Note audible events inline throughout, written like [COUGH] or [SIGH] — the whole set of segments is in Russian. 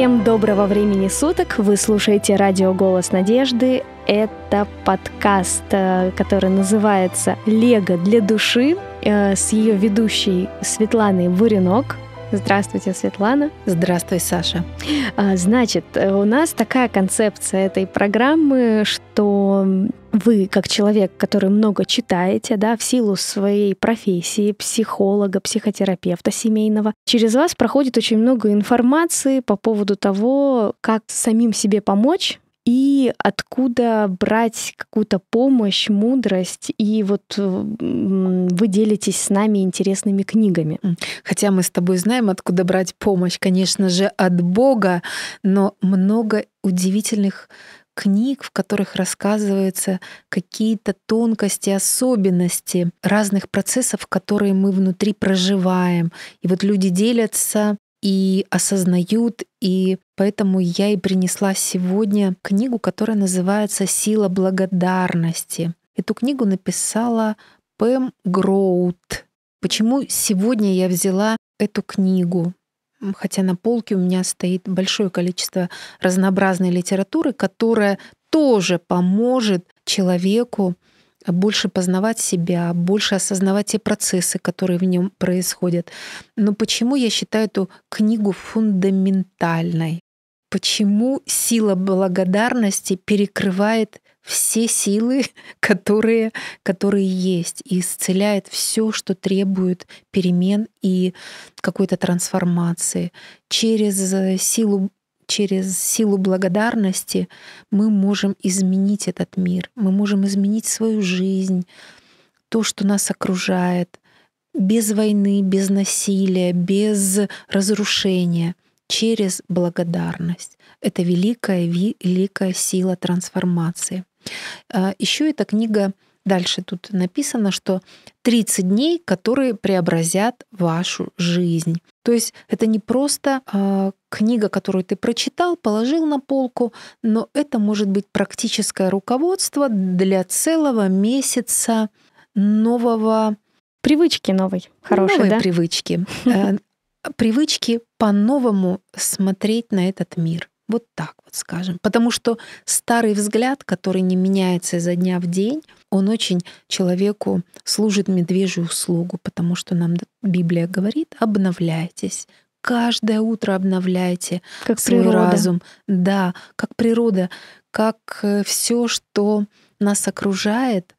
Всем доброго времени суток. Вы слушаете радио «Голос надежды». Это подкаст, э, который называется «Лего для души» э, с ее ведущей Светланой Буренок. Здравствуйте, Светлана. Здравствуй, Саша. А, значит, у нас такая концепция этой программы, что вы, как человек, который много читаете, да, в силу своей профессии, психолога, психотерапевта семейного, через вас проходит очень много информации по поводу того, как самим себе помочь, и откуда брать какую-то помощь, мудрость, и вот э, вы делитесь с нами интересными книгами. Хотя мы с тобой знаем, откуда брать помощь, конечно же, от Бога, но много удивительных книг, в которых рассказываются какие-то тонкости, особенности разных процессов, которые мы внутри проживаем. И вот люди делятся и осознают. И поэтому я и принесла сегодня книгу, которая называется «Сила благодарности». Эту книгу написала Пэм Гроут. Почему сегодня я взяла эту книгу? Хотя на полке у меня стоит большое количество разнообразной литературы, которая тоже поможет человеку больше познавать себя, больше осознавать те процессы, которые в нем происходят. Но почему я считаю эту книгу фундаментальной? Почему сила благодарности перекрывает все силы, [LAUGHS] которые, которые есть, и исцеляет все, что требует перемен и какой-то трансформации. Через э, силу через силу благодарности мы можем изменить этот мир, мы можем изменить свою жизнь, то, что нас окружает, без войны, без насилия, без разрушения, через благодарность. Это великая, великая сила трансформации. А, Еще эта книга Дальше тут написано, что 30 дней, которые преобразят вашу жизнь. То есть это не просто э, книга, которую ты прочитал, положил на полку, но это может быть практическое руководство для целого месяца нового... Привычки новой, хорошей, Новые да? привычки. [LAUGHS] Э, привычки по-новому смотреть на этот мир. Вот так вот скажем. Потому что старый взгляд, который не меняется изо дня в день, он очень человеку служит медвежью услугу, потому что нам Библия говорит, обновляйтесь. Каждое утро обновляйте как свой природа. разум. Да, как природа, как э, все, что нас окружает,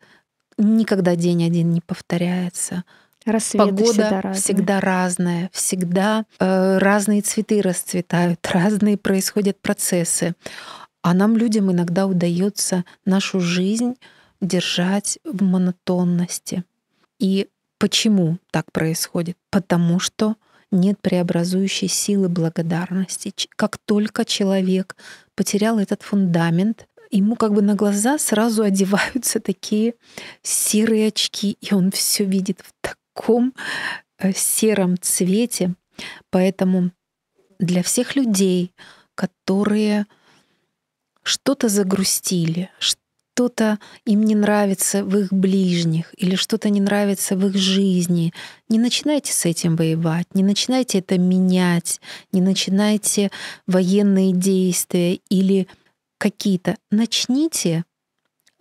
никогда день один не повторяется. Рассветы Погода всегда разная, всегда, разная, всегда э, разные цветы расцветают, [LAUGHS] разные происходят процессы. А нам, людям, иногда удается нашу жизнь держать в монотонности. И почему так происходит? Потому что нет преобразующей силы благодарности. Как только человек потерял этот фундамент, ему как бы на глаза сразу [LAUGHS] одеваются такие серые очки, и он все видит в так таком э, сером цвете. Поэтому для всех людей, которые что-то загрустили, что-то им не нравится в их ближних или что-то не нравится в их жизни, не начинайте с этим воевать, не начинайте это менять, не начинайте военные действия или какие-то. Начните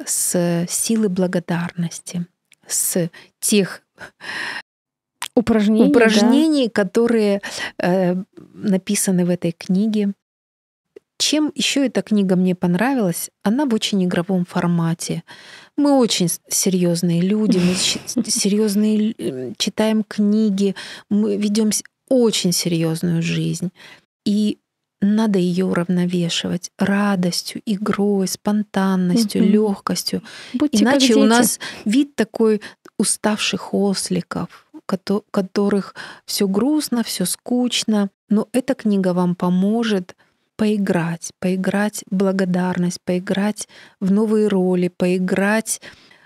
с силы благодарности, с тех упражнений, упражнений да. которые э, написаны в этой книге. Чем еще эта книга мне понравилась? Она в очень игровом формате. Мы очень серьезные люди, мы [LAUGHS] серьезные э, читаем книги, мы ведем очень серьезную жизнь. И надо ее уравновешивать радостью, игрой, спонтанностью, угу. легкостью. Будьте Иначе у нас вид такой уставших осликов, которых все грустно, все скучно. Но эта книга вам поможет поиграть, поиграть благодарность, поиграть в новые роли, поиграть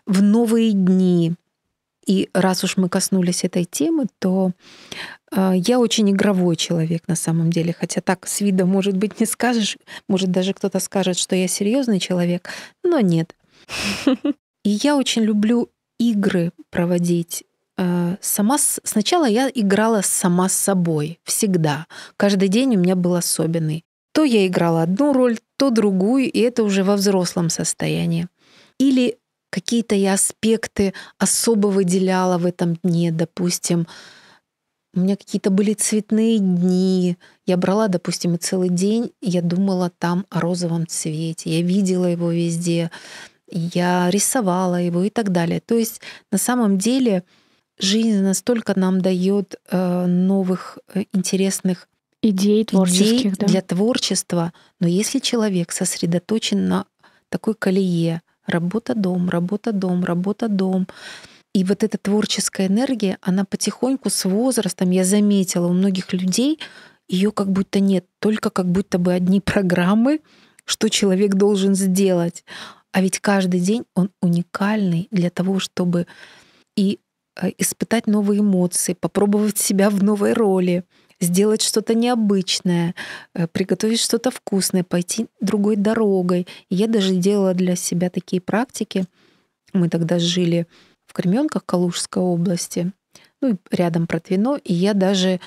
в новые дни, и раз уж мы коснулись этой темы, то э, я очень игровой человек на самом деле, хотя так с вида, может быть, не скажешь, может даже кто-то скажет, что я серьезный человек, но нет. И я очень люблю игры проводить. Э, сама сначала я играла сама с собой всегда. Каждый день у меня был особенный. То я играла одну роль, то другую, и это уже во взрослом состоянии. Или какие-то я аспекты особо выделяла в этом дне, допустим, у меня какие-то были цветные дни. Я брала, допустим, и целый день, я думала там о розовом цвете. Я видела его везде, я рисовала его и так далее. То есть на самом деле жизнь настолько нам дает э, новых э, интересных идей творческих идей да? для творчества. Но если человек сосредоточен на такой колее, Работа-дом, работа-дом, работа-дом. И вот эта творческая энергия, она потихоньку с возрастом, я заметила, у многих людей ее как будто нет, только как будто бы одни [LAUGHS] программы, что человек должен сделать. А ведь каждый день он уникальный для того, чтобы и э, испытать новые эмоции, попробовать себя в новой роли, сделать что-то необычное, э, приготовить что-то вкусное, пойти другой дорогой. я даже делала для себя такие практики. Мы тогда жили в Кременках Калужской области, ну и рядом Протвино, и я даже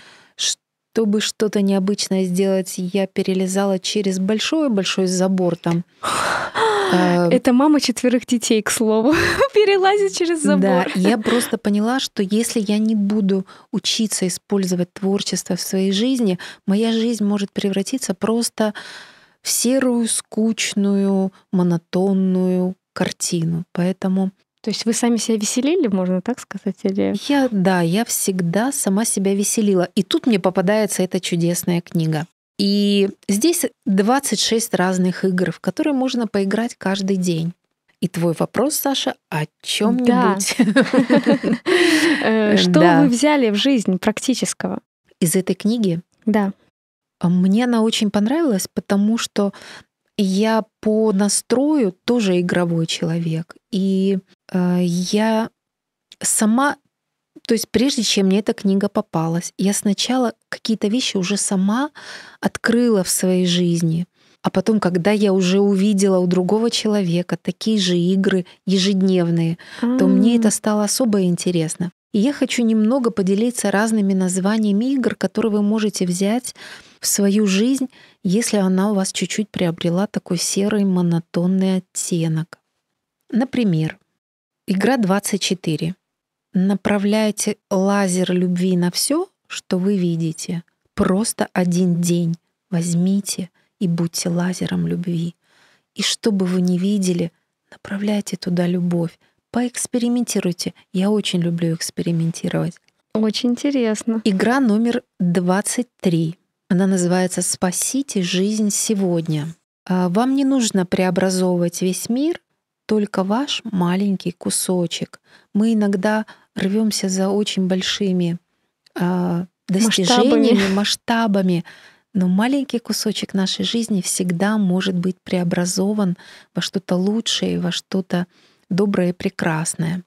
чтобы что-то необычное сделать, я перелезала через большой-большой забор там. [LAUGHS] Это мама четверых детей, к слову, [LAUGHS] перелазит через забор. Да, [LAUGHS] я просто поняла, что если я не буду учиться использовать творчество в своей жизни, моя жизнь может превратиться просто в серую, скучную, монотонную картину. Поэтому то есть вы сами себя веселили, можно так сказать? Или... Я, да, я всегда сама себя веселила. И тут мне попадается эта чудесная книга. И здесь 26 разных игр, в которые можно поиграть каждый день. И твой вопрос, Саша, о чем-нибудь. Э, [LAUGHS] что вы взяли в жизнь практического? Из этой книги? Да. Мне она очень понравилась, потому что я по настрою тоже игровой человек. И Э, я сама, то есть прежде чем мне эта книга попалась, я сначала какие-то вещи уже сама открыла в своей жизни. А потом, когда я уже увидела у другого человека такие же игры ежедневные, mm-hmm. то мне это стало особо интересно. И я хочу немного поделиться разными названиями игр, которые вы можете взять в свою жизнь, если она у вас чуть-чуть приобрела такой серый монотонный оттенок. Например, Игра 24. Направляйте лазер любви на все, что вы видите. Просто один день возьмите и будьте лазером любви. И что бы вы ни видели, направляйте туда любовь. Поэкспериментируйте. Я очень люблю экспериментировать. Очень интересно. Игра номер 23. Она называется «Спасите жизнь сегодня». А, вам не нужно преобразовывать весь мир, только ваш маленький кусочек. Мы иногда рвемся за очень большими э, достижениями, масштабами. масштабами, но маленький кусочек нашей жизни всегда может быть преобразован во что-то лучшее, во что-то доброе и прекрасное.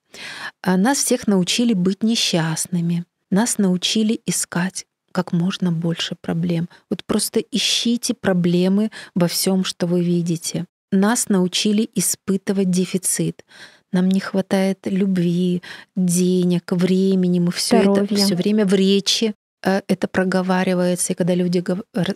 А, нас всех научили быть несчастными, нас научили искать как можно больше проблем. Вот просто ищите проблемы во всем, что вы видите нас научили испытывать дефицит. Нам не хватает любви, денег, времени. Мы все это все время в речи э, это проговаривается, и когда люди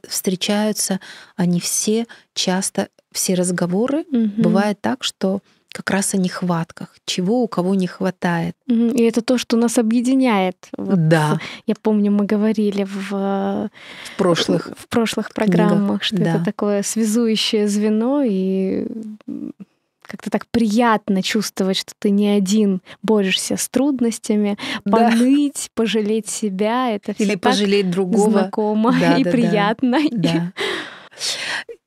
встречаются, они все часто, все разговоры, угу. бывает так, что как раз о нехватках, чего у кого не хватает. И это то, что нас объединяет. Вот да. Я помню, мы говорили в, э, в прошлых, в прошлых программах, что да. это такое связующее звено, и как-то так приятно чувствовать, что ты не один борешься с трудностями, да. пожалеть себя, это все или пожалеть другого знакомо да, и да, приятно. Да. да. [LAUGHS]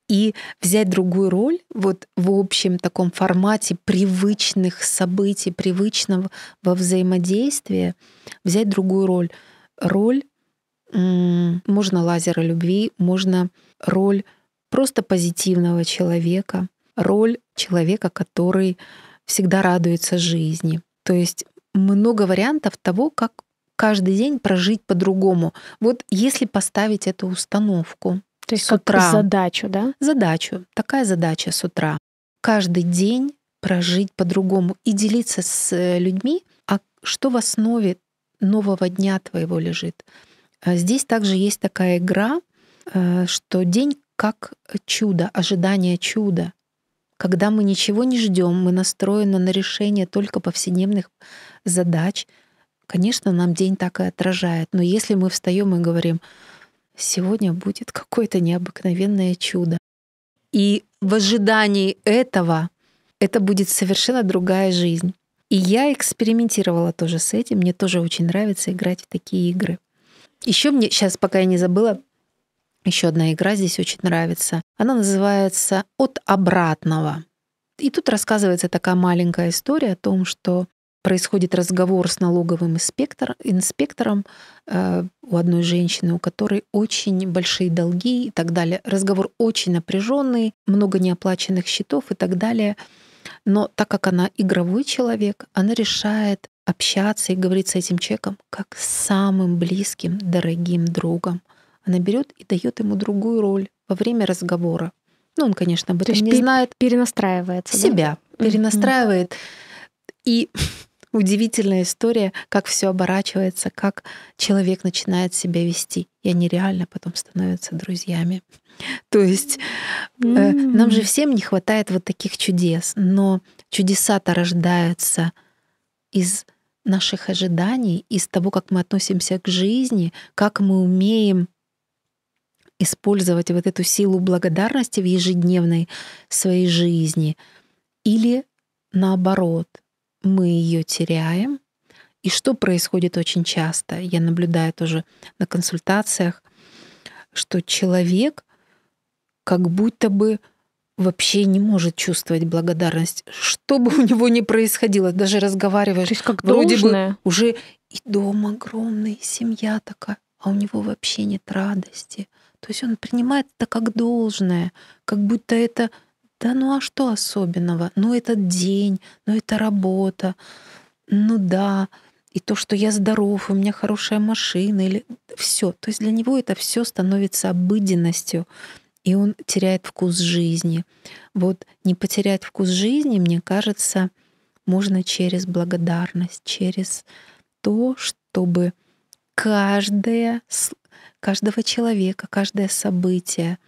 и взять другую роль вот в общем таком формате привычных событий, привычного во взаимодействия, взять другую роль. Роль можно лазера любви, можно роль просто позитивного человека, роль человека, который всегда радуется жизни. То есть много вариантов того, как каждый день прожить по-другому. Вот если поставить эту установку, то есть с утра. задачу, да? Задачу. Такая задача с утра. Каждый день прожить по-другому и делиться с э, людьми, а что в основе нового дня твоего лежит. А здесь также есть такая игра, э, что день как чудо, ожидание чуда. Когда мы ничего не ждем, мы настроены на решение только повседневных задач, конечно, нам день так и отражает. Но если мы встаем и говорим, Сегодня будет какое-то необыкновенное чудо. И в ожидании этого это будет совершенно другая жизнь. И я экспериментировала тоже с этим. Мне тоже очень нравится играть в такие игры. Еще мне сейчас, пока я не забыла, еще одна игра здесь очень нравится. Она называется «От обратного». И тут рассказывается такая маленькая история о том, что происходит разговор с налоговым инспектор, инспектором э, у одной женщины, у которой очень большие долги и так далее. Разговор очень напряженный, много неоплаченных счетов и так далее. Но так как она игровой человек, она решает общаться и говорить с этим человеком как с самым близким, дорогим другом. Она берет и дает ему другую роль во время разговора. Ну, он, конечно, об этом То есть не пер- знает. Перенастраивается. Себя да? перенастраивает. Mm-hmm. И удивительная история, как все оборачивается, как человек начинает себя вести. И они реально потом становятся друзьями. То есть э, нам же всем не хватает вот таких чудес, но чудеса-то рождаются из наших ожиданий, из того, как мы относимся к жизни, как мы умеем использовать вот эту силу благодарности в ежедневной своей жизни. Или наоборот — мы ее теряем. И что происходит очень часто, я наблюдаю тоже на консультациях, что человек как будто бы вообще не может чувствовать благодарность, что бы у него ни происходило, даже разговаривая То есть как вроде должное. бы уже и дом огромный, и семья такая, а у него вообще нет радости. То есть он принимает это как должное, как будто это да ну а что особенного? Ну этот день, ну это работа, ну да, и то, что я здоров, у меня хорошая машина, или все. То есть для него это все становится обыденностью, и он теряет вкус жизни. Вот не потерять вкус жизни, мне кажется, можно через благодарность, через то, чтобы каждое, каждого человека, каждое событие —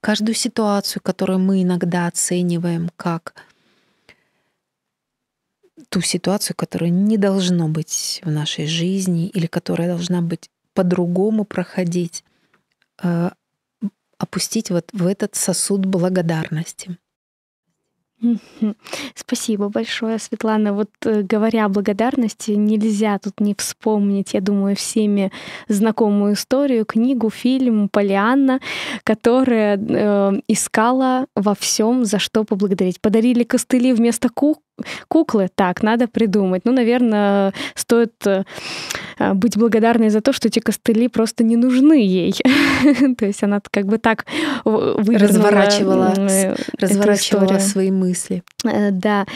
каждую ситуацию, которую мы иногда оцениваем как ту ситуацию, которая не должно быть в нашей жизни или которая должна быть по-другому проходить, э, опустить вот в этот сосуд благодарности. Спасибо большое, Светлана. Вот э, говоря о благодарности, нельзя тут не вспомнить, я думаю, всеми знакомую историю, книгу, фильм Полианна, которая э, искала во всем, за что поблагодарить. Подарили костыли вместо кук куклы, так, надо придумать. Ну, наверное, стоит э, э, быть благодарной за то, что эти костыли просто не нужны ей. [LAUGHS] То есть она как бы так разворачивала, э, разворачивала свои мысли. Да.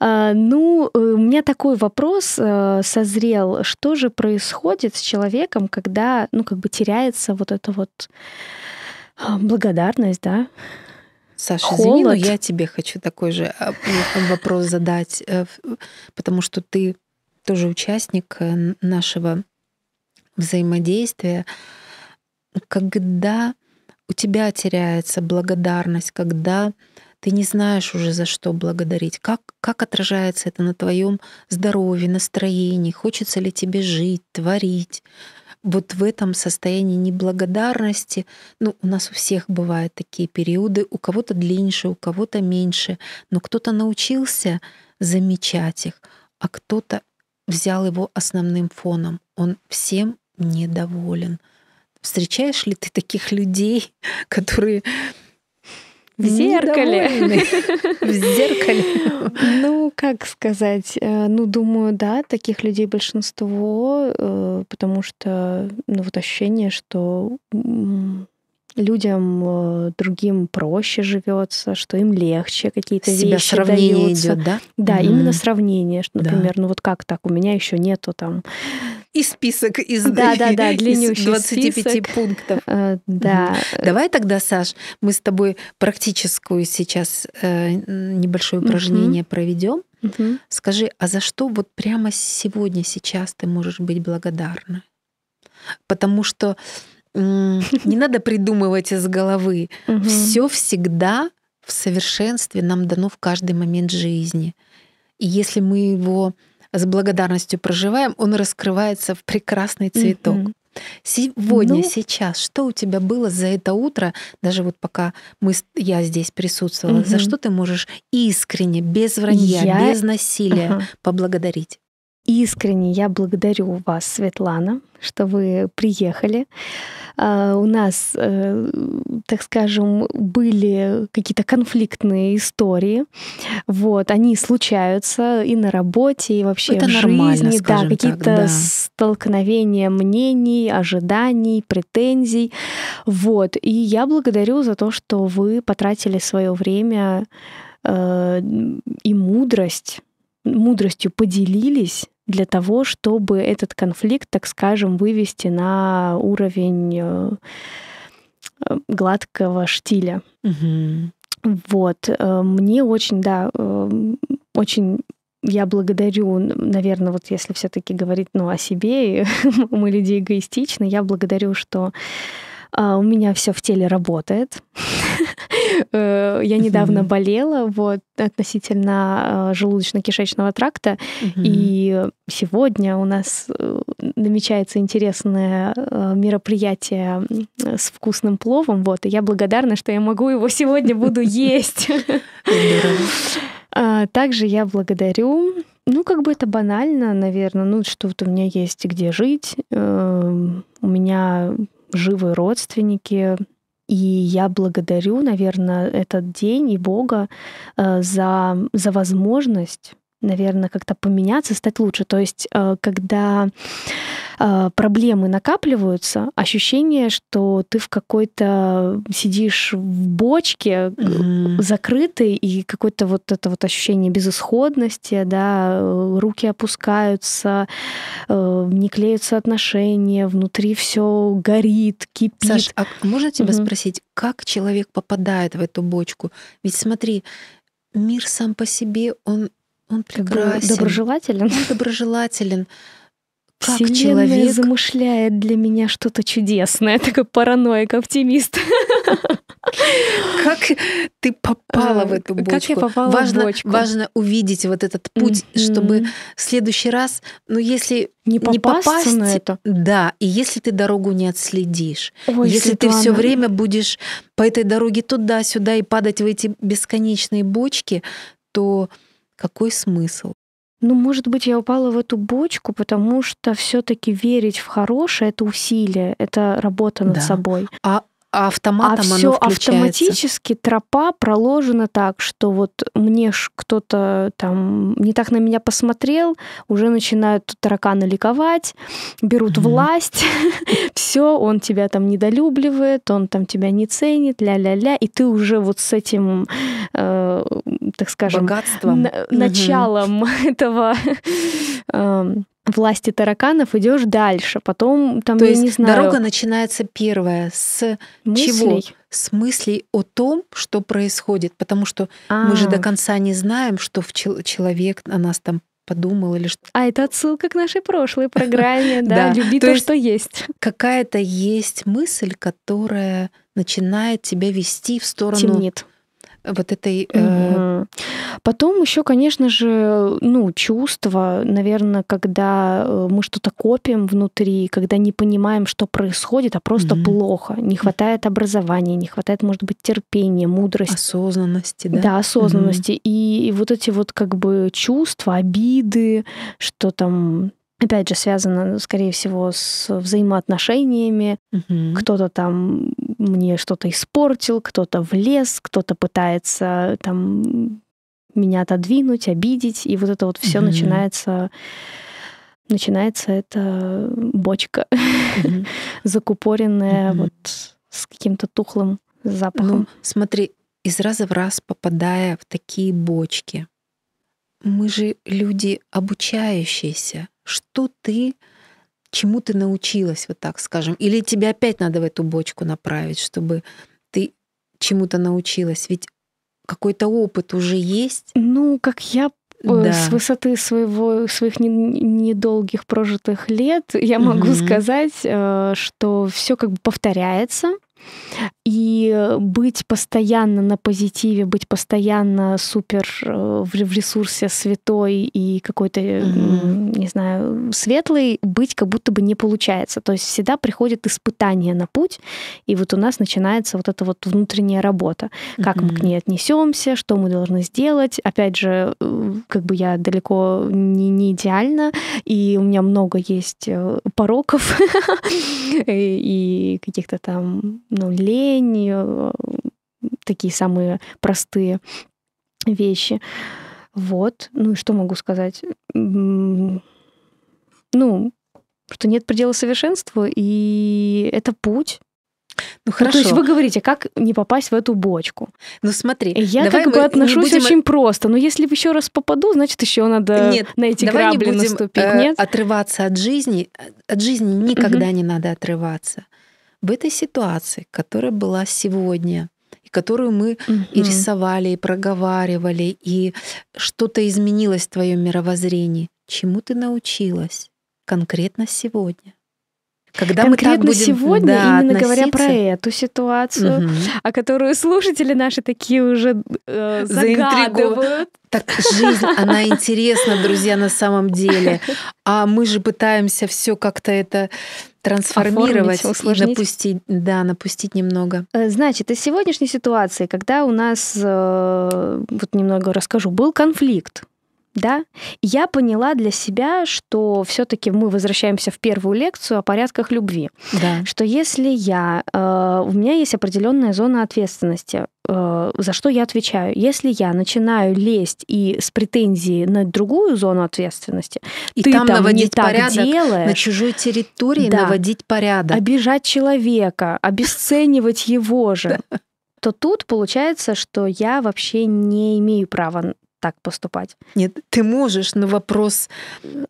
А, ну, у меня такой вопрос созрел. Что же происходит с человеком, когда, ну, как бы теряется вот эта вот благодарность, да, Саша, Холод. извини, но я тебе хочу такой же а, вопрос задать, э, потому что ты тоже участник э, нашего взаимодействия. Когда у тебя теряется благодарность, когда ты не знаешь уже за что благодарить. Как, как отражается это на твоем здоровье, настроении? Хочется ли тебе жить, творить? вот в этом состоянии неблагодарности, ну, у нас у всех бывают такие периоды, у кого-то длиннее, у кого-то меньше, но кто-то научился замечать их, а кто-то взял его основным фоном. Он всем недоволен. Встречаешь ли ты таких людей, [LAUGHS] которые в зеркале. [LAUGHS] В зеркале. Ну, как сказать? Э, ну, думаю, да, таких людей большинство, э, потому что, ну, вот ощущение, что людям э, другим проще живется, что им легче какие-то вещи сравнение даются. идет, да? Да, mm-hmm. именно сравнение, что, например, да. ну вот как так, у меня еще нету там и список из, да, да, да, [LAUGHS] из 25 список. пунктов. Э, да. Давай тогда, Саш, мы с тобой практическую сейчас э, небольшое упражнение угу. проведем. Угу. Скажи, а за что вот прямо сегодня, сейчас ты можешь быть благодарна? Потому что [LAUGHS] не надо придумывать из головы. Угу. Все всегда в совершенстве нам дано в каждый момент жизни. И если мы его с благодарностью проживаем, он раскрывается в прекрасный цветок. Сегодня, ну, сейчас, что у тебя было за это утро, даже вот пока мы, я здесь присутствовала, угу. за что ты можешь искренне, без вранья, я... без насилия ага. поблагодарить? искренне я благодарю вас, Светлана, что вы приехали. А, у нас, э, так скажем, были какие-то конфликтные истории. Вот, они случаются и на работе, и вообще Это в жизни. Да, какие-то да. столкновения мнений, ожиданий, претензий. Вот, и я благодарю за то, что вы потратили свое время э, и мудрость мудростью поделились для того, чтобы этот конфликт, так скажем, вывести на уровень э, э, гладкого штиля. Угу. Вот, э, мне очень, да, эм, очень я благодарю, наверное, вот если все-таки говорить ну, о себе, [LAUGHS] мы люди эгоистичны, я благодарю, что а, у меня все в теле работает. [LAUGHS] Э, я недавно болела вот, относительно э, желудочно-кишечного тракта, и сегодня у нас э, намечается интересное мероприятие с вкусным пловом, вот, и я благодарна, что я могу его сегодня буду есть. [LAUGHS] [LAUGHS] А, также я благодарю ну, как бы это банально, наверное, ну, что то у меня есть где жить, эм, у меня живы родственники. И я благодарю, наверное, этот день и Бога э, за, за возможность наверное, как-то поменяться, стать лучше. То есть, э, когда э, проблемы накапливаются, ощущение, что ты в какой-то сидишь в бочке mm-hmm. закрытой, и какое-то вот это вот ощущение безысходности, да, э, руки опускаются, не клеются отношения, внутри все горит, кипит. Саш, а можно тебя mm-hmm. спросить, как человек попадает в эту бочку? Ведь смотри, мир сам по себе, он он прекрасен. Доброжелателен. Он доброжелателен. Как Вселенная человек замышляет для меня что-то чудесное, такой параноик, оптимист. Как ты попала в э, эту бочку? Как я попала важно, в бочку? Важно увидеть вот этот путь, mm-hmm. чтобы в следующий раз, ну если не попасть, не попасть на это, да, и если ты дорогу не отследишь, Ой, если Светлана. ты все время будешь по этой дороге туда-сюда и падать в эти бесконечные бочки, то какой смысл? Ну, может быть, я упала в эту бочку, потому что все-таки верить в хорошее это усилие, это работа над да. собой. А а автоматом а все автоматически тропа проложена так, что вот мне кто-то там не так на меня посмотрел, уже начинают тараканы ликовать, берут mm-hmm. власть, [LAUGHS] все, он тебя там недолюбливает, он там тебя не ценит, ля-ля-ля, и ты уже вот с этим э, так скажем, Богатством. началом угу. [LAUGHS] этого э, власти тараканов идешь дальше, потом там То я есть не знаю. Дорога начинается первая с мыслей. чего? С мыслей о том, что происходит, потому что а. мы же до конца не знаем, что в чел- человек о нас там подумал или что. А это отсылка к нашей прошлой программе, [LAUGHS] да, люби то, что есть. Какая-то есть мысль, которая начинает тебя вести в сторону... Темнит вот этой... Э... Потом еще, конечно же, ну, чувство, наверное, когда э, мы что-то копим внутри, когда не понимаем, что происходит, а просто угу. плохо. Не хватает образования, не хватает, может быть, терпения, мудрости. Осознанности, да? Да, осознанности. Угу. И, и вот эти вот как бы чувства, обиды, что там опять же, связано, скорее всего, с взаимоотношениями. Угу. Кто-то там мне что-то испортил, кто-то влез, кто-то пытается э, там меня отодвинуть, обидеть, и вот это вот все mm-hmm. начинается начинается эта бочка mm-hmm. [LAUGHS] закупоренная mm-hmm. вот с каким-то тухлым запахом. Ну, смотри, из раза в раз попадая в такие бочки, мы же люди обучающиеся. Что ты чему ты научилась, вот так скажем? Или тебе опять надо в эту бочку направить, чтобы ты чему-то научилась? Ведь какой-то опыт уже есть. Ну, как я э, да. с высоты своего, своих недолгих прожитых лет я могу угу. сказать, э, что все как бы повторяется. И э, быть постоянно на позитиве, быть постоянно супер э, в ресурсе святой и какой-то, mm-hmm. не знаю, светлый, быть как будто бы не получается. То есть всегда приходит испытание на путь, и вот у нас начинается вот эта вот внутренняя работа. Как mm-hmm. мы к ней отнесемся, что мы должны сделать. Опять же, как бы я далеко не, не идеальна, и у меня много есть пороков [LAUGHS] и каких-то там ну, лень, э, такие самые простые вещи. Вот. Ну и что могу сказать? Ну, что нет предела совершенству, и это путь. Ну, хорошо. Ну, то есть вы говорите, как не попасть в эту бочку? Ну смотри, я давай как бы отношусь будем... очень просто. Но ну, если еще раз попаду, значит еще надо Нет, на эти давай грабли не будем, наступить. Э, Нет, отрываться от жизни, от жизни никогда угу. не надо отрываться в этой ситуации, которая была сегодня, и которую мы угу. и рисовали, и проговаривали, и что-то изменилось в твоем мировоззрении. Чему ты научилась конкретно сегодня? Когда конкретно мы так будем, сегодня, да, именно относиться. говоря про эту ситуацию, угу. о которую слушатели наши такие уже э, загадывают. Так жизнь, она [LAUGHS] интересна, друзья, на самом деле. А мы же пытаемся все как-то это трансформировать, оформить, и напустить, да, напустить немного. Э, значит, из сегодняшней ситуации, когда у нас, э, вот немного расскажу, был конфликт, да, я поняла для себя, что все-таки мы возвращаемся в первую лекцию о порядках любви. Да. Что если я, э, у меня есть определенная зона ответственности, Э, за что я отвечаю. Если я начинаю лезть и с претензии на другую зону ответственности, и ты там, там наводить не так порядок, делаешь, на чужой территории да, наводить порядок, обижать человека, обесценивать его же, [LAUGHS] то тут получается, что я вообще не имею права так поступать. Нет, ты можешь, но вопрос...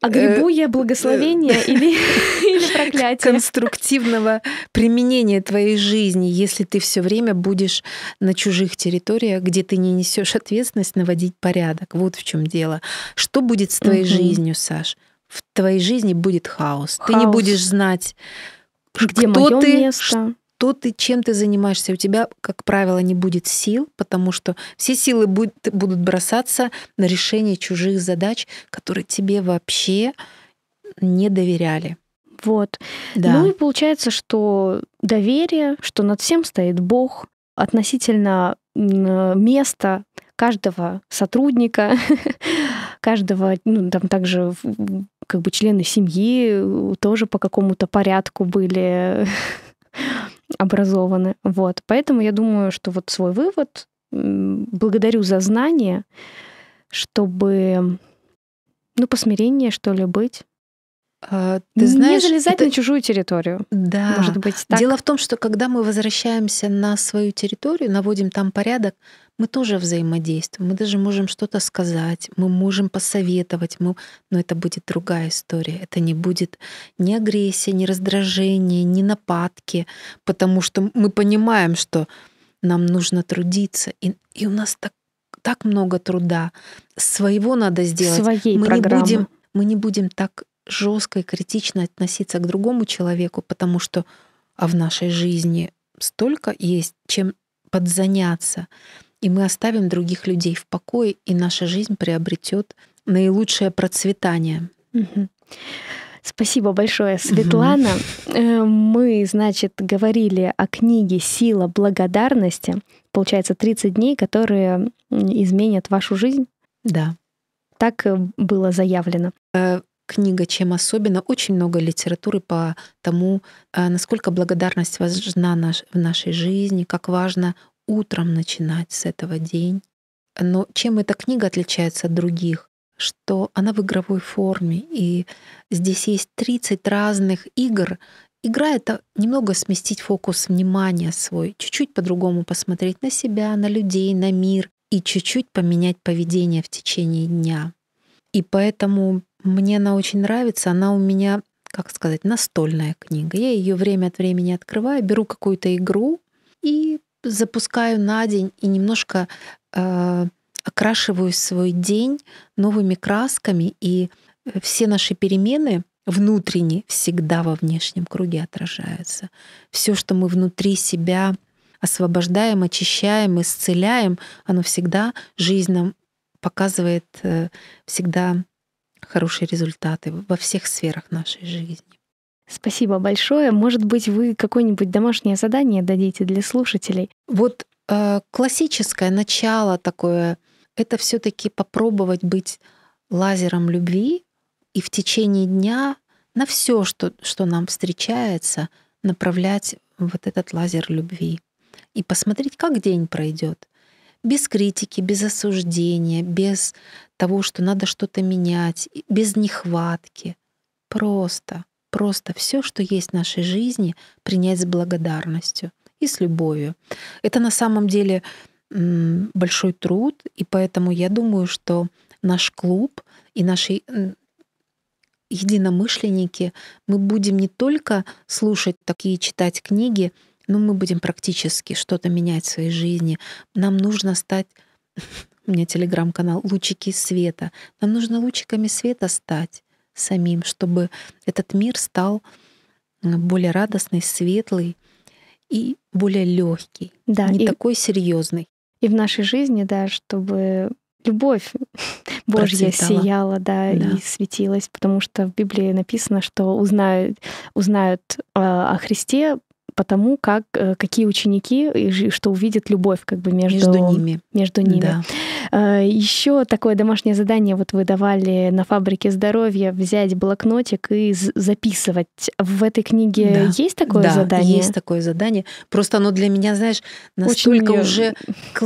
А э, грибу я благословение э, или, [LAUGHS] или проклятие? Конструктивного применения твоей жизни, если ты все время будешь на чужих территориях, где ты не несешь ответственность наводить порядок. Вот в чем дело. Что будет с твоей угу. жизнью, Саш? В твоей жизни будет хаос. хаос. Ты не будешь знать, где кто ты, место? То ты, чем ты занимаешься, у тебя, как правило, не будет сил, потому что все силы будут, будут бросаться на решение чужих задач, которые тебе вообще не доверяли. Вот. Да. Ну и получается, что доверие, что над всем стоит Бог, относительно места каждого сотрудника, [LAUGHS] каждого, ну, там также как бы члены семьи тоже по какому-то порядку были [LAUGHS] образованы. Вот. Поэтому я думаю, что вот свой вывод благодарю за знания, чтобы, ну, посмирение, что ли, быть, а, ты ну, знаешь, не залезать это... на чужую территорию. Да. Может быть, так. Дело в том, что когда мы возвращаемся на свою территорию, наводим там порядок, мы тоже взаимодействуем, мы даже можем что-то сказать, мы можем посоветовать, мы... но это будет другая история. Это не будет ни агрессия, ни раздражение, ни нападки, потому что мы понимаем, что нам нужно трудиться. И, и у нас так, так много труда. Своего надо сделать. Своей мы программы. не будем мы не будем так жестко и критично относиться к другому человеку, потому что а в нашей жизни столько есть, чем подзаняться. И мы оставим других людей в покое, и наша жизнь приобретет наилучшее процветание. Спасибо большое, Светлана. Угу. Мы, значит, говорили о книге «Сила благодарности». Получается, 30 дней, которые изменят вашу жизнь. Да. Так э, было заявлено. Э, книга, чем особенно. Очень много литературы по тому, э, насколько благодарность важна наш, в нашей жизни, как важно утром начинать с этого день. Но чем эта книга отличается от других? Что она в игровой форме, и здесь есть 30 разных игр. Игра — это немного сместить фокус внимания свой, чуть-чуть по-другому посмотреть на себя, на людей, на мир и чуть-чуть поменять поведение в течение дня. И поэтому мне она очень нравится. Она у меня, как сказать, настольная книга. Я ее время от времени открываю, беру какую-то игру и запускаю на день и немножко э, окрашиваю свой день новыми красками. И все наши перемены внутренние всегда во внешнем круге отражаются. Все, что мы внутри себя освобождаем, очищаем, исцеляем, оно всегда жизнь нам показывает э, всегда хорошие результаты во всех сферах нашей жизни. Спасибо большое. Может быть, вы какое-нибудь домашнее задание дадите для слушателей? Вот э, классическое начало такое, это все-таки попробовать быть лазером любви и в течение дня на все, что, что нам встречается, направлять вот этот лазер любви и посмотреть, как день пройдет. Без критики, без осуждения, без того, что надо что-то менять, без нехватки. Просто, просто все, что есть в нашей жизни, принять с благодарностью и с любовью. Это на самом деле большой труд, и поэтому я думаю, что наш клуб и наши единомышленники, мы будем не только слушать такие, читать книги, но мы будем практически что-то менять в своей жизни. Нам нужно стать у меня телеграм-канал «Лучики света». Нам нужно лучиками света стать самим, чтобы этот мир стал э, более радостный, светлый и более легкий, да, не и... такой серьезный. И в нашей жизни, да, чтобы любовь [LAUGHS] Божья сияла, да, да, и светилась, потому что в Библии написано, что узнают, узнают э, о Христе по тому, как, э, какие ученики и что увидит любовь как бы между, между ними. Между ними. Да. Э, Еще такое домашнее задание вот вы давали на фабрике здоровья взять блокнотик и записывать. В этой книге да. есть такое да, задание? есть такое задание. Просто оно для меня, знаешь, настолько Очень уже...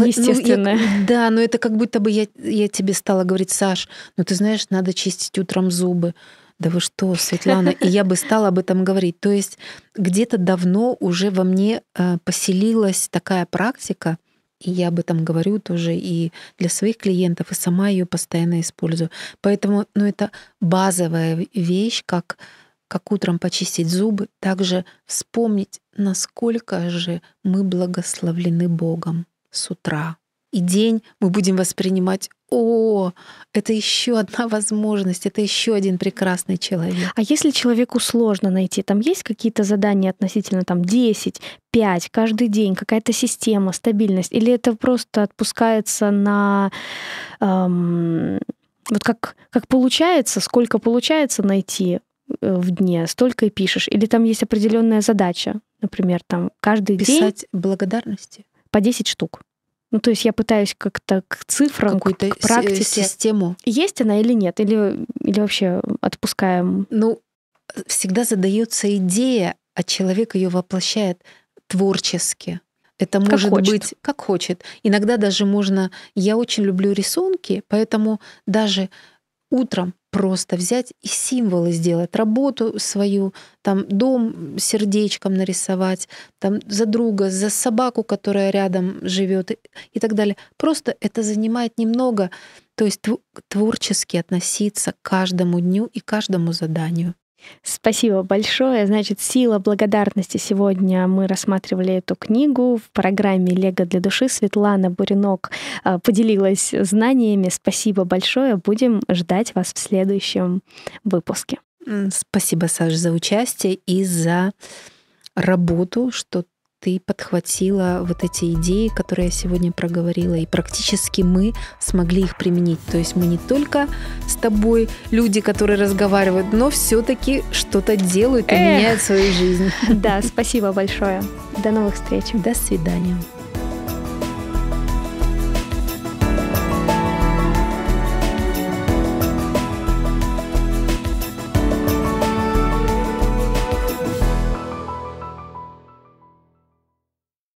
естественное. Ну, я... [LAUGHS] Да, но это как будто бы я, я тебе стала говорить, Саш, ну ты знаешь, надо чистить утром зубы да вы что, Светлана? И я бы стала об этом говорить. То есть где-то давно уже во мне э, поселилась такая практика, и я об этом говорю тоже и для своих клиентов, и сама ее постоянно использую. Поэтому ну, это базовая вещь, как, как утром почистить зубы, также вспомнить, насколько же мы благословлены Богом с утра и день мы будем воспринимать о, это еще одна возможность, это еще один прекрасный человек. А если человеку сложно найти, там есть какие-то задания относительно там 10, 5, каждый день, какая-то система, стабильность, или это просто отпускается на эм, вот как, как получается, сколько получается найти э, в дне, столько и пишешь, или там есть определенная задача, например, там каждый Писать день. Писать благодарности. По 10 штук. Ну, то есть я пытаюсь как-то к цифрам, какую к э, практике. систему. Есть она или нет? Или, или вообще отпускаем? Ну, всегда задается идея, а человек ее воплощает творчески. Это как может хочет. быть как хочет. Иногда даже можно... Я очень люблю рисунки, поэтому даже утром просто взять и символы сделать, работу свою, там дом сердечком нарисовать, там за друга, за собаку, которая рядом живет и, и так далее. Просто это занимает немного, то есть творчески относиться к каждому дню и каждому заданию. Спасибо большое. Значит, «Сила благодарности». Сегодня мы рассматривали эту книгу в программе «Лего для души». Светлана Буринок а, поделилась знаниями. Спасибо большое. Будем ждать вас в следующем выпуске. Спасибо, Саша, за участие и за работу, что ты подхватила вот эти идеи, которые я сегодня проговорила, и практически мы смогли их применить. То есть мы не только с тобой люди, которые разговаривают, но все-таки что-то делают и Эх. меняют свою жизнь. Да, спасибо большое. До новых встреч. До свидания.